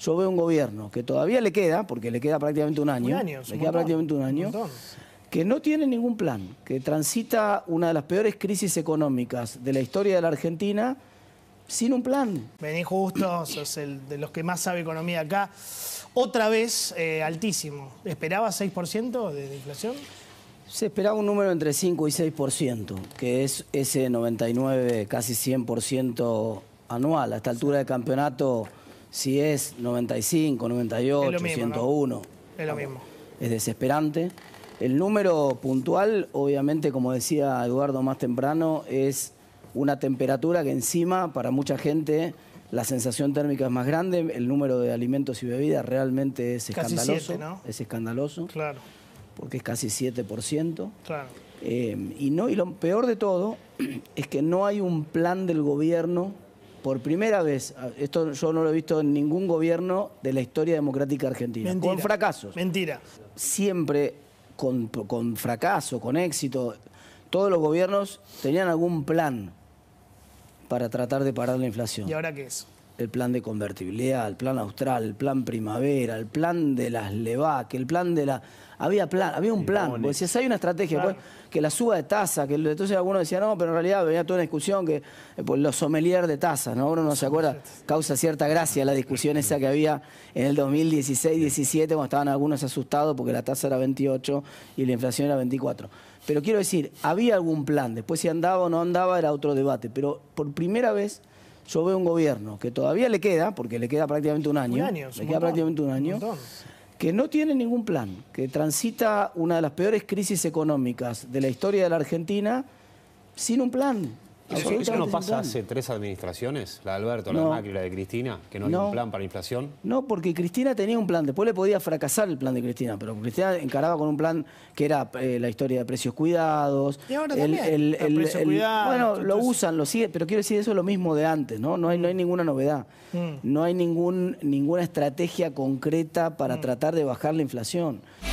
yo veo un gobierno que todavía le queda, porque le queda prácticamente un año, le queda prácticamente un año, que no tiene ningún plan, que transita una de las peores crisis económicas de la historia de la Argentina sin un plan. Vení justo, sos el de los que más sabe economía acá. Otra vez eh, altísimo. ¿Esperaba 6% de, de inflación? Se esperaba un número entre 5 y 6%, que es ese 99, casi 100% anual. A esta altura del campeonato si es 95, 98, 101. Es lo mismo. Es desesperante. El número puntual, obviamente, como decía Eduardo más temprano, es una temperatura que encima para mucha gente la sensación térmica es más grande, el número de alimentos y bebidas realmente es escandaloso. ¿no? Es escandaloso. Claro. Porque es casi 7%. Claro. Eh, y, no, y lo peor de todo es que no hay un plan del gobierno por primera vez, esto yo no lo he visto en ningún gobierno de la historia democrática argentina, con fracasos. Mentira. Siempre con, con fracaso, con éxito, todos los gobiernos tenían algún plan para tratar de parar la inflación. ¿Y ahora qué es? el plan de convertibilidad, el plan austral, el plan primavera, el plan de las que el plan de la... Había, plan, había un plan, porque decías, hay una estrategia, pues que la suba de tasa, que entonces algunos decían, no, pero en realidad venía toda una discusión que eh, pues, los sommelier de tasas, ¿no? Uno no se acuerda, causa cierta gracia la discusión esa que había en el 2016-17, cuando estaban algunos asustados porque la tasa era 28 y la inflación era 24. Pero quiero decir, había algún plan, después si andaba o no andaba era otro debate, pero por primera vez yo veo un gobierno que todavía le queda, porque le queda prácticamente un año, le queda prácticamente un año, que no tiene ningún plan, que transita una de las peores crisis económicas de la historia de la Argentina sin un plan. Eso, no pasa hace tres administraciones, la de Alberto, la de Macri, la de Cristina, que no, hay un plan para la inflación. No, porque Cristina tenía un plan, después le podía fracasar el plan de Cristina, pero Cristina encaraba con un plan que era eh, la historia de precios cuidados. el, bueno, lo usan, lo sigue, pero quiero decir, eso es lo mismo de antes, ¿no? No hay, no hay ninguna novedad. Mm. No hay ningún, ninguna estrategia concreta para mm. tratar de bajar la inflación.